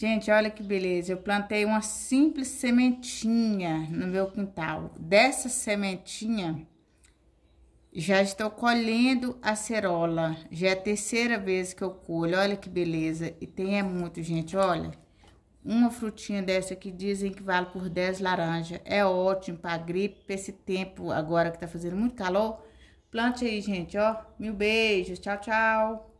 Gente, olha que beleza. Eu plantei uma simples sementinha no meu quintal. Dessa sementinha, já estou colhendo a cerola. Já é a terceira vez que eu colho. Olha que beleza. E tem é muito, gente. Olha, uma frutinha dessa aqui dizem que vale por 10 laranjas. É ótimo para gripe, para esse tempo agora que tá fazendo muito calor. Plante aí, gente, ó. Mil beijos. Tchau, tchau.